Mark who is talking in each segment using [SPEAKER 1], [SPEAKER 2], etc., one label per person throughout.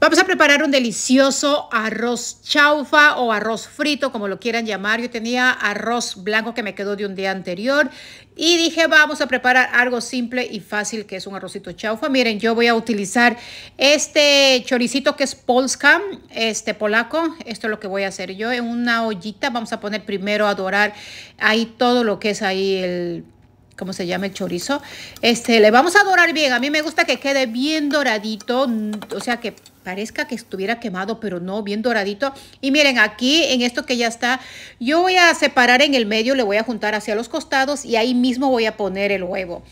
[SPEAKER 1] Vamos a preparar un delicioso arroz chaufa o arroz frito, como lo quieran llamar. Yo tenía arroz blanco que me quedó de un día anterior y dije, vamos a preparar algo simple y fácil que es un arrocito chaufa. Miren, yo voy a utilizar este choricito que es polska, este polaco. Esto es lo que voy a hacer yo en una ollita. Vamos a poner primero a dorar ahí todo lo que es ahí el Cómo se llama el chorizo. Este, le vamos a dorar bien. A mí me gusta que quede bien doradito, mm, o sea que parezca que estuviera quemado, pero no, bien doradito. Y miren, aquí en esto que ya está, yo voy a separar en el medio, le voy a juntar hacia los costados y ahí mismo voy a poner el huevo.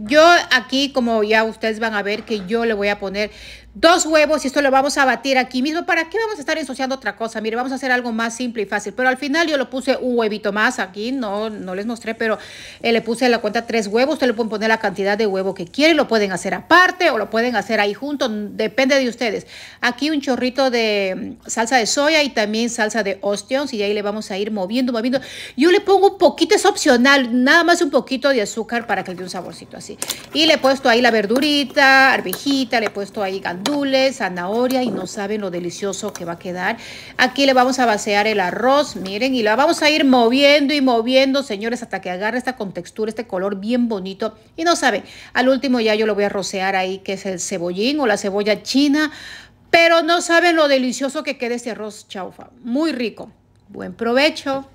[SPEAKER 1] Yo aquí, como ya ustedes van a ver, que yo le voy a poner dos huevos y esto lo vamos a batir aquí mismo. ¿Para qué vamos a estar ensuciando otra cosa? Mire, vamos a hacer algo más simple y fácil. Pero al final yo lo puse un huevito más aquí. No, no les mostré, pero eh, le puse en la cuenta tres huevos. Ustedes le pueden poner la cantidad de huevo que quieren. Lo pueden hacer aparte o lo pueden hacer ahí junto. Depende de ustedes. Aquí un chorrito de mm, salsa de soya y también salsa de ostión. Y ahí le vamos a ir moviendo, moviendo. Yo le pongo un poquito, es opcional, nada más un poquito de azúcar para que le dé un saborcito así. Y le he puesto ahí la verdurita, arvejita, le he puesto ahí gandules, zanahoria y no saben lo delicioso que va a quedar. Aquí le vamos a vaciar el arroz, miren, y la vamos a ir moviendo y moviendo, señores, hasta que agarre esta contextura, este color bien bonito. Y no saben, al último ya yo lo voy a rocear ahí, que es el cebollín o la cebolla china. Pero no saben lo delicioso que queda este arroz chaufa. Muy rico. Buen provecho.